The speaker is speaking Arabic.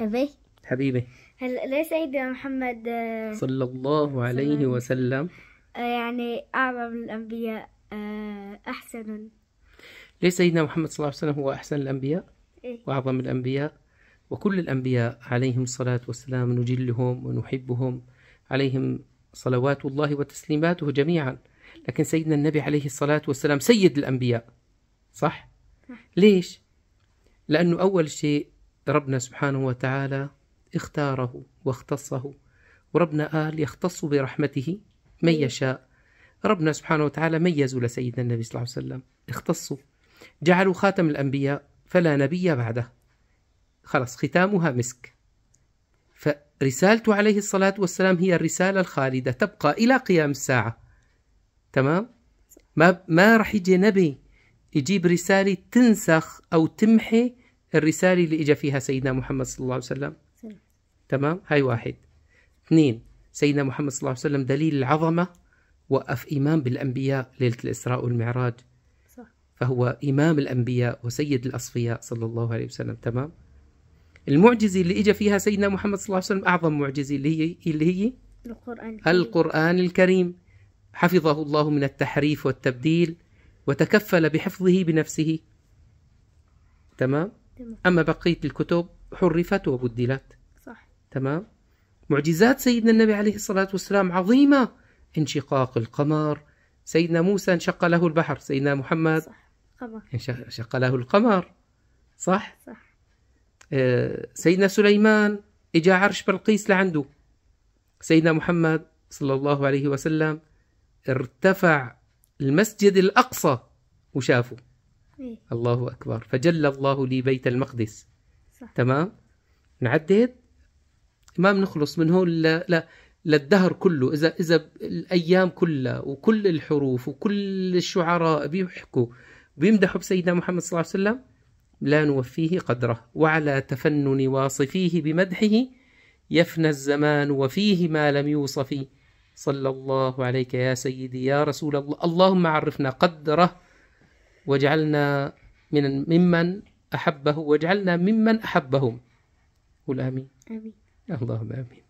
أبي حبيبي هل ليه سيدنا محمد آه، صلى الله عليه وسلم آه، يعني أعظم الأنبياء آه، أحسن ليه سيدنا محمد صلى الله عليه وسلم هو أحسن الأنبياء إيه؟ وأعظم الأنبياء وكل الأنبياء عليهم الصلاة والسلام نجلهم ونحبهم عليهم صلوات الله وتسليماته جميعا لكن سيدنا النبي عليه الصلاة والسلام سيد الأنبياء صح؟ ليش؟ لأنه أول شيء ربنا سبحانه وتعالى اختاره واختصه وربنا قال يختص برحمته من يشاء ربنا سبحانه وتعالى ميزوا لسيدنا النبي صلى الله عليه وسلم اختصوا جعلوا خاتم الأنبياء فلا نبي بعده خلص ختامها مسك فرسالته عليه الصلاة والسلام هي الرسالة الخالدة تبقى إلى قيام الساعة تمام ما ما راح يجي نبي يجيب رسالة تنسخ أو تمحي الرسالة اللي إجا فيها سيدنا محمد صلى الله عليه وسلم تمام هاي واحد اثنين سيدنا محمد صلى الله عليه وسلم دليل العظمة وقف إمام بالأنبياء ليلة الإسراء والمعراج صح. فهو إمام الأنبياء وسيد الأصفياء صلى الله عليه وسلم تمام المعجزة اللي إجا فيها سيدنا محمد صلى الله عليه وسلم أعظم معجزة اللي هي اللي هي القرآن الكريم, القرآن الكريم. حفظه الله من التحريف والتبديل وتكفل بحفظه بنفسه تمام تمام. أما بقية الكتب حرفت وبدلت صح تمام معجزات سيدنا النبي عليه الصلاة والسلام عظيمة انشقاق القمر سيدنا موسى انشق له البحر سيدنا محمد صح قمر انشق له القمر صح صح آه سيدنا سليمان اجا عرش بلقيس لعنده سيدنا محمد صلى الله عليه وسلم ارتفع المسجد الأقصى وشافه إيه؟ الله أكبر فجل الله لي بيت المقدس صح. تمام نعدد ما بنخلص من هون لا, لا للدهر كله إذا إذا الأيام كلها وكل الحروف وكل الشعراء بيحكوا بيمدحوا بسيدنا محمد صلى الله عليه وسلم لا نوفيه قدره وعلى تفنن واصفيه بمدحه يفنى الزمان وفيه ما لم يوصف صلى الله عليك يا سيدي يا رسول الله اللهم عرفنا قدره وجعلنا من ممن أحبه وجعلنا ممن أحبهم قل آمين آمين اللهم آمين